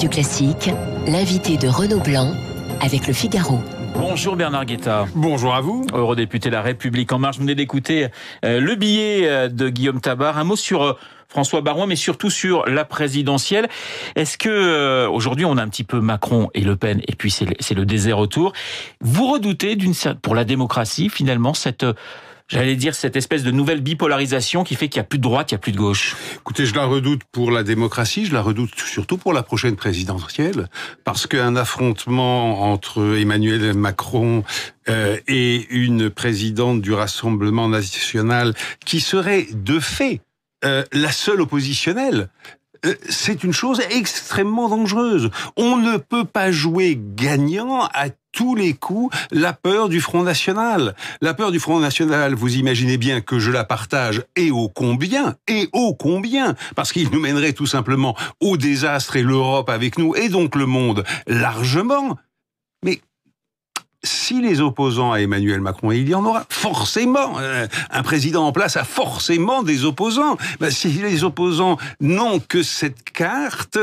du Classique, l'invité de Renaud Blanc avec le Figaro. Bonjour Bernard Guetta. Bonjour à vous. Eurodéputé de La République En Marche, vous venez d'écouter euh, le billet euh, de Guillaume Tabar. Un mot sur euh, François Baroin, mais surtout sur la présidentielle. Est-ce que aujourd'hui on a un petit peu Macron et Le Pen, et puis c'est le, désert autour. Vous redoutez, d'une pour la démocratie, finalement, cette j'allais dire, cette espèce de nouvelle bipolarisation qui fait qu'il n'y a plus de droite, il n'y a plus de gauche Écoutez, je la redoute pour la démocratie, je la redoute surtout pour la prochaine présidentielle, parce qu'un affrontement entre Emmanuel Macron euh, et une présidente du Rassemblement national qui serait de fait euh, la seule oppositionnelle euh, c'est une chose extrêmement dangereuse. On ne peut pas jouer gagnant à tous les coups la peur du Front National. La peur du Front National, vous imaginez bien que je la partage et ô combien, et ô combien, parce qu'il nous mènerait tout simplement au désastre et l'Europe avec nous, et donc le monde largement. Mais si les opposants à Emmanuel Macron, il y en aura forcément, euh, un président en place a forcément des opposants, ben, si les opposants n'ont que cette carte,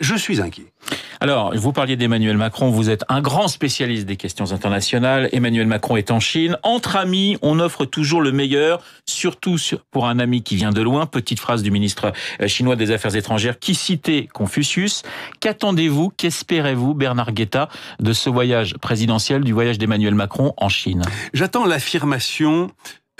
je suis inquiet. Alors, vous parliez d'Emmanuel Macron, vous êtes un grand spécialiste des questions internationales. Emmanuel Macron est en Chine. Entre amis, on offre toujours le meilleur, surtout pour un ami qui vient de loin. Petite phrase du ministre euh, chinois des Affaires étrangères qui citait Confucius. Qu'attendez-vous, qu'espérez-vous, Bernard Guetta, de ce voyage présidentiel, du voyage d'Emmanuel Macron en Chine J'attends l'affirmation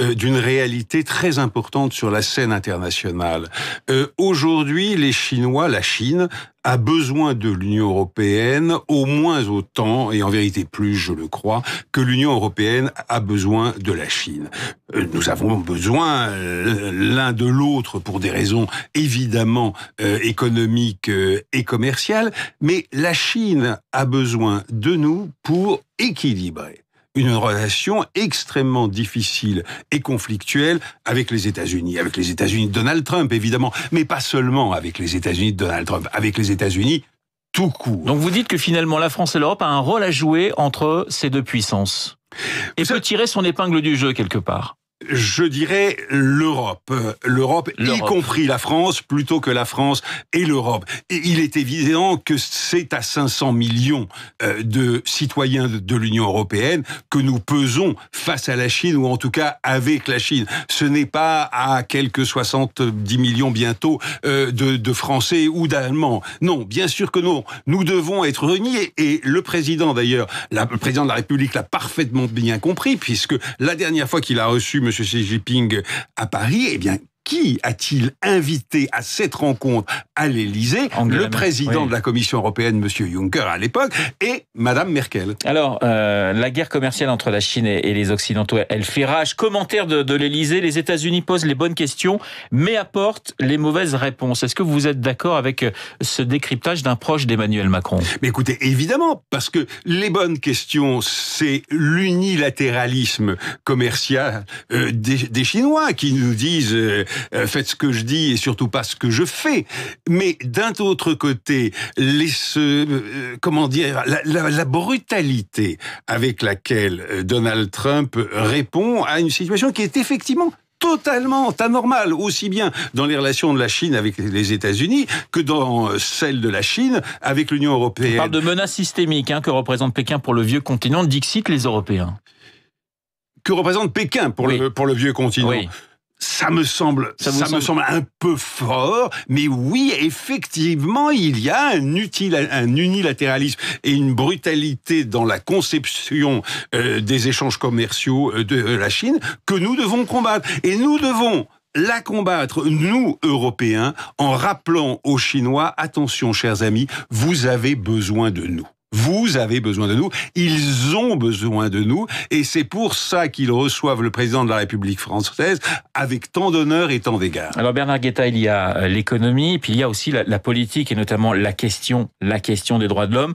euh, d'une réalité très importante sur la scène internationale. Euh, aujourd'hui, les Chinois, la Chine, a besoin de l'Union européenne au moins autant, et en vérité plus, je le crois, que l'Union européenne a besoin de la Chine. Euh, nous avons besoin l'un de l'autre pour des raisons évidemment économiques et commerciales, mais la Chine a besoin de nous pour équilibrer une relation extrêmement difficile et conflictuelle avec les États-Unis, avec les États-Unis de Donald Trump évidemment, mais pas seulement avec les États-Unis de Donald Trump, avec les États-Unis tout court. Donc vous dites que finalement la France et l'Europe a un rôle à jouer entre ces deux puissances et peut tirer son épingle du jeu quelque part je dirais l'Europe, l'Europe y compris la France, plutôt que la France et l'Europe. Et il est évident que c'est à 500 millions euh, de citoyens de l'Union européenne que nous pesons face à la Chine, ou en tout cas avec la Chine. Ce n'est pas à quelques 70 millions bientôt euh, de, Français ou d'Allemands. Non, bien sûr que non. Nous devons être unis et le président d'ailleurs, le président de la République l'a parfaitement bien compris, puisque la dernière fois qu'il a reçu M. Xi Jinping à Paris, eh bien, qui a-t-il invité à cette rencontre à l'Élysée Le président de la Commission européenne, M. Juncker à l'époque, et Mme Merkel. Alors, euh, la guerre commerciale entre la Chine et les Occidentaux, elle fait rage. Commentaire de, de l'Élysée, les États-Unis posent les bonnes questions, mais apportent les mauvaises réponses. Est-ce que vous êtes d'accord avec euh, ce décryptage d'un proche d'Emmanuel Macron Mais écoutez, évidemment, parce que les bonnes questions, c'est l'unilatéralisme commercial euh, des, Chinois qui nous disent... Euh, faites ce que je dis et surtout pas ce que je fais. Mais d'un autre côté, les, euh, comment dire, la, brutalité avec laquelle euh, Donald Trump répond à une situation qui est effectivement totalement anormale, aussi bien dans les relations de la Chine avec les États-Unis que dans celles de la Chine avec l'Union européenne. On parle de menaces systémiques hein, que représente Pékin pour le vieux continent, dixit les Européens. Que représente Pékin pour, le, pour le vieux continent ça me semble, ça, me semble un peu fort, mais oui, effectivement, il y a un, utile, un unilatéralisme et une brutalité dans la conception euh, des échanges commerciaux euh, de euh, la Chine que nous devons combattre. Et nous devons la combattre, nous, Européens, en rappelant aux Chinois, attention, chers amis, vous avez besoin de nous. Vous avez besoin de nous, ils ont besoin de nous, et c'est pour ça qu'ils reçoivent le président de la République française avec tant d'honneur et tant d'égard. Alors Bernard Guetta, il y a euh, l'économie, puis il y a aussi la, la, politique, et notamment la question, la question des droits de l'homme.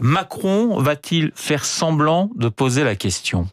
Macron va-t-il faire semblant de poser la question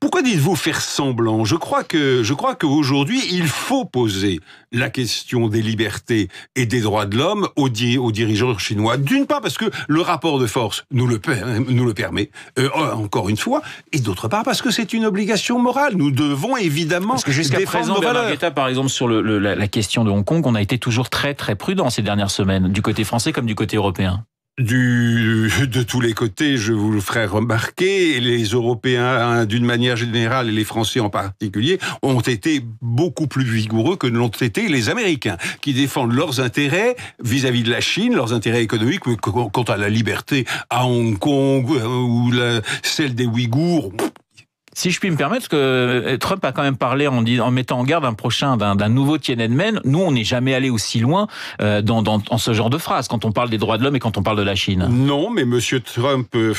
pourquoi dites-vous faire semblant Je crois que je crois qu'aujourd'hui il faut poser la question des libertés et des droits de l'homme aux, dirigeants chinois. D'une part parce que le rapport de force nous le, permet euh, encore une fois, et d'autre part parce que c'est une obligation morale. Nous devons évidemment parce que jusqu'à présent, nos Bernard par exemple sur la, la question de Hong Kong, on a été toujours très très prudent ces dernières semaines du côté français comme du côté européen du, de tous les côtés, je vous le ferai remarquer, les Européens d'une manière générale et les Français en particulier ont été beaucoup plus vigoureux que ne l'ont été les Américains, qui défendent leurs intérêts vis-à-vis de la Chine, leurs intérêts économiques quant à la liberté à Hong Kong euh, ou celle des Ouïghours. Si je puis me permettre, que euh, Trump a quand même parlé en, mettant en garde un prochain d'un nouveau Tiananmen. Nous, on n'est jamais allé aussi loin euh, dans, ce genre de phrase quand on parle des droits de l'homme et quand on parle de la Chine. Non, mais Monsieur Trump euh,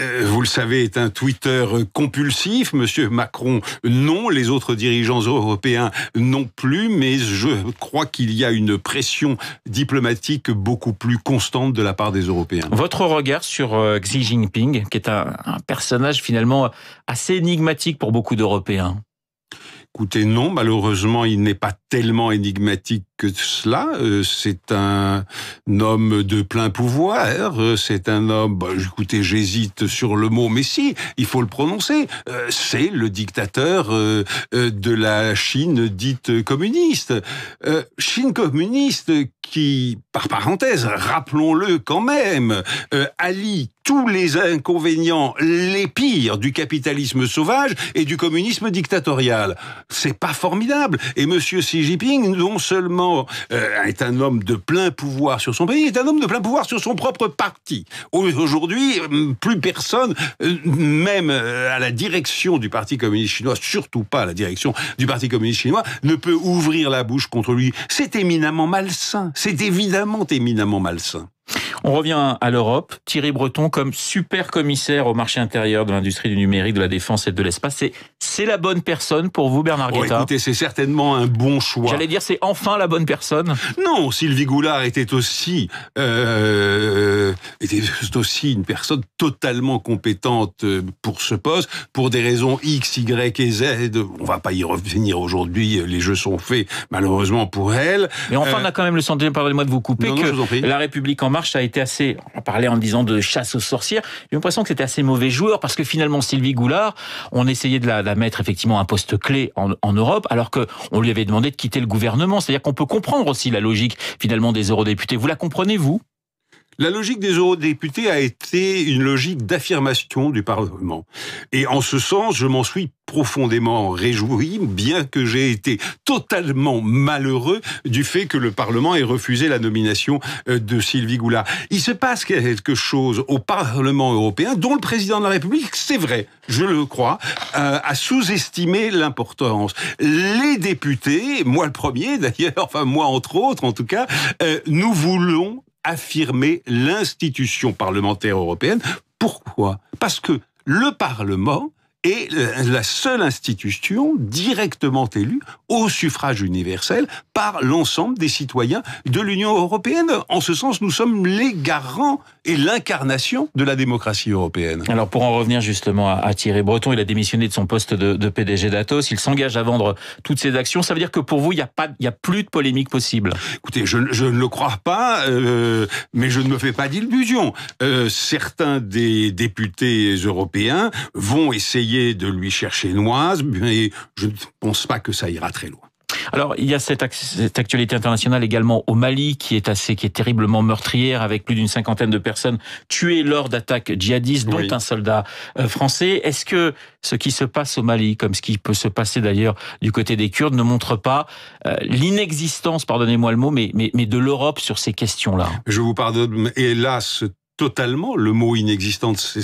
euh, vous le savez, est un Twitter compulsif. Monsieur Macron, non. Les autres dirigeants européens, non plus. Mais je crois qu'il y a une pression diplomatique beaucoup plus constante de la part des Européens. Votre regard sur euh, Xi Jinping, qui est un, personnage finalement assez énigmatique pour beaucoup d'Européens Écoutez, non, malheureusement, il n'est pas tellement énigmatique cela. Euh, c'est un homme de plein pouvoir. Euh, c'est un homme. Bah, écoutez, j'hésite sur le mot, mais si, il faut le prononcer. Euh, c'est le dictateur de la Chine dite communiste. Chine communiste qui, par parenthèse, rappelons-le quand même, allie tous les inconvénients, les pires du capitalisme sauvage et du communisme dictatorial. C'est pas formidable. Et Monsieur Xi Jinping, non seulement euh, est un homme de plein pouvoir sur son pays, est un homme de plein pouvoir sur son propre parti. Aujourd'hui, euh, plus personne, euh, même à la direction du Parti communiste chinois, surtout pas à la direction du Parti communiste chinois, ne peut ouvrir la bouche contre lui. C'est éminemment malsain. C'est évidemment éminemment malsain. On revient à l'Europe. Thierry Breton comme super commissaire au marché intérieur de l'industrie du numérique, de la défense et de l'espace. C'est la bonne personne pour vous, Bernard oh, Guetta Écoutez, c'est certainement un bon choix. J'allais dire, c'est enfin la bonne personne. Non, Sylvie Goulard était aussi euh, était aussi une personne totalement compétente euh, pour ce poste, pour des raisons X, Y et Z. On va pas y revenir aujourd'hui. Les jeux sont faits, malheureusement pour elle. Mais enfin, on euh, a quand même le sentiment, pardonnez-moi de vous couper, que la République en marche a été assez, on parlait en disant de chasse aux sorcières, j'ai l'impression que c'était assez mauvais joueur parce que finalement Sylvie Goulard, on essayait de la, mettre effectivement un poste clé en, Europe alors qu'on lui avait demandé de quitter le gouvernement. C'est-à-dire qu'on peut comprendre aussi la logique finalement des eurodéputés. Vous la comprenez, vous la logique des eurodéputés a été une logique d'affirmation du Parlement. Et en ce sens, je m'en suis profondément réjoui, bien que j'ai été totalement malheureux du fait que le Parlement ait refusé la nomination euh, de Sylvie Goulard. Il se passe quelque chose au Parlement européen dont le président de la République, c'est vrai, je le crois, euh, a sous-estimé l'importance. Les députés, moi le premier d'ailleurs, enfin moi entre autres en tout cas, euh, nous voulons affirmer l'institution parlementaire européenne. Pourquoi Parce que le Parlement est la seule institution directement élue au suffrage universel par l'ensemble des citoyens de l'Union européenne. En ce sens, nous sommes les garants et l'incarnation de la démocratie européenne. Alors pour en revenir justement à, Thierry Breton, il a démissionné de son poste de, PDG d'Atos, il s'engage à vendre toutes ses actions. Ça veut dire que pour vous, il n'y a, pas, a plus de polémique possible Écoutez, je, ne le crois pas, euh, mais je ne me fais pas d'illusions. Euh, certains des députés européens vont essayer de lui chercher noise, mais je ne pense pas que ça ira très loin. Alors, il y a cette, actualité internationale également au Mali qui est assez, qui est terriblement meurtrière avec plus d'une cinquantaine de personnes tuées lors d'attaques djihadistes, dont un soldat euh, français. Est-ce que ce qui se passe au Mali, comme ce qui peut se passer d'ailleurs du côté des Kurdes, ne montre pas euh, l'inexistence, pardonnez-moi le mot, mais, de l'Europe sur ces questions-là Je vous pardonne, hélas, totalement le mot inexistence.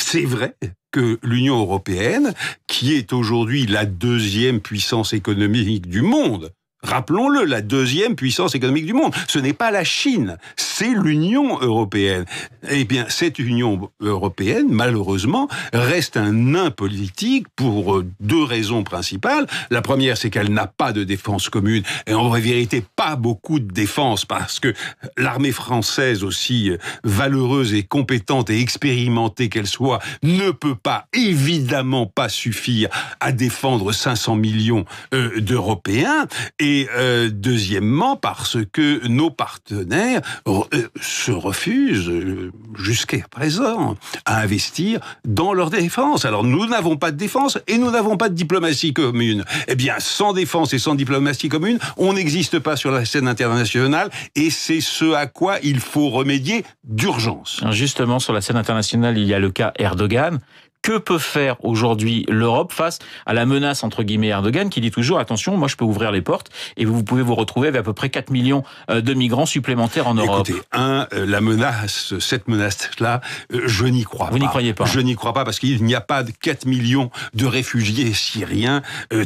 C'est vrai que l'Union européenne, qui est aujourd'hui la deuxième puissance économique du monde, rappelons-le, la deuxième puissance économique du monde. Ce n'est pas la Chine, c'est l'Union européenne. Eh bien, cette Union européenne, malheureusement, reste un nain politique pour euh, deux raisons principales. La première, c'est qu'elle n'a pas de défense commune, et en vraie vérité, pas beaucoup de défense, parce que l'armée française, aussi euh, valeureuse et compétente et expérimentée qu'elle soit, ne peut pas, évidemment pas suffire à défendre 500 millions euh, d'Européens. Et et euh, deuxièmement, parce que nos partenaires euh, se refusent euh, jusqu'à présent à investir dans leur défense. Alors nous n'avons pas de défense et nous n'avons pas de diplomatie commune. Eh bien, sans défense et sans diplomatie commune, on n'existe pas sur la scène internationale et c'est ce à quoi il faut remédier d'urgence. Justement, sur la scène internationale, il y a le cas Erdogan que peut faire aujourd'hui l'Europe face à la menace entre guillemets Erdogan qui dit toujours attention, moi je peux ouvrir les portes et vous pouvez vous retrouver avec à peu près 4 millions euh, de migrants supplémentaires en Europe. Écoutez, un, euh, la menace, cette menace-là, euh, je n'y crois pas. Vous n'y croyez pas Je n'y crois pas parce qu'il n'y a pas de 4 millions de réfugiés syriens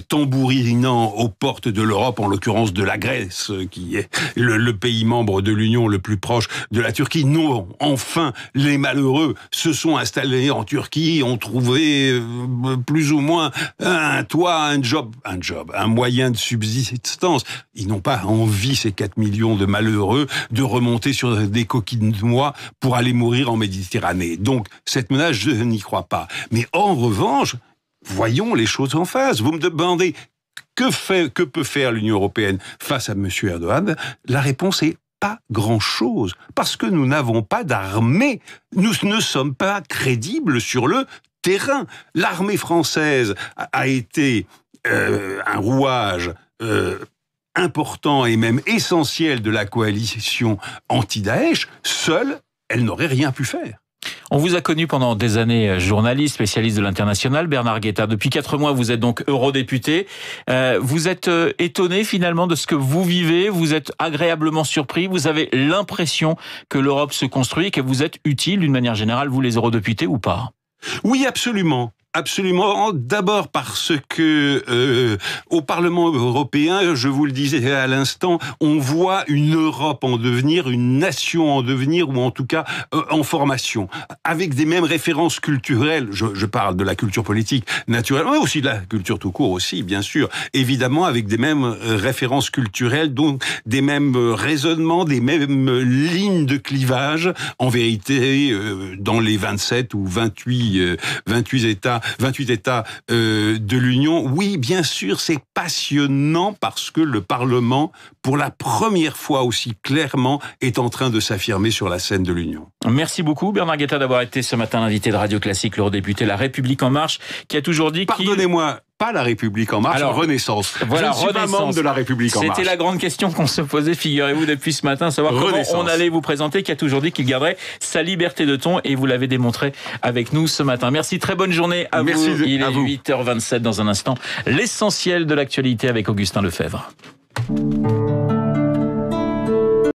tambourinant aux portes de l'Europe, en l'occurrence de la Grèce, qui est le, pays membre de l'Union le plus proche de la Turquie. Non, enfin, les malheureux se sont installés en Turquie, ont trouver euh, plus ou moins un toit, un job, un job, un moyen de subsistance. Ils n'ont pas envie, ces 4 millions de malheureux, de remonter sur des coquilles de noix pour aller mourir en Méditerranée. Donc, cette menace, je n'y crois pas. Mais en revanche, voyons les choses en face. Vous me demandez que, fait, que peut faire l'Union européenne face à M. Erdogan La réponse est pas grand-chose, parce que nous n'avons pas d'armée. Nous ne sommes pas crédibles sur le terrain. L'armée française a été euh, un rouage euh, important et même essentiel de la coalition anti-Daesh. Seule, elle n'aurait rien pu faire. On vous a connu pendant des années euh, journaliste, spécialiste de l'international, Bernard Guetta. Depuis quatre mois, vous êtes donc eurodéputé. vous êtes étonné finalement de ce que vous vivez. Vous êtes agréablement surpris. Vous avez l'impression que l'Europe se construit et que vous êtes utile d'une manière générale, vous les eurodéputés ou pas oui, absolument. Absolument. D'abord parce que euh, au Parlement européen, je vous le disais à l'instant, on voit une Europe en devenir, une nation en devenir, ou en tout cas euh, en formation, avec des mêmes références culturelles. Je, je, parle de la culture politique, naturellement, mais aussi de la culture tout court aussi, bien sûr. Évidemment, avec des mêmes euh, références culturelles, donc des mêmes raisonnements, des mêmes lignes de clivage. En vérité, dans les 27 ou 28, 28 États 28 États euh, de l'Union. Oui, bien sûr, c'est passionnant parce que le Parlement, pour la première fois aussi clairement, est en train de s'affirmer sur la scène de l'Union. Merci beaucoup Bernard Guetta d'avoir été ce matin l'invité de Radio Classique, l'eurodéputé La République en marche, qui a toujours dit... Pardonnez-moi, pas la République en marche, la Renaissance. Voilà, Renaissance. de la République en marche. C'était la grande question qu'on se posait, figurez-vous, depuis ce matin, savoir comment on allait vous présenter, qui a toujours dit qu'il garderait sa liberté de ton, et vous l'avez démontré avec nous ce matin. Merci, très bonne journée à vous. Il est 8h27 dans un instant. L'essentiel de l'actualité avec Augustin Lefebvre.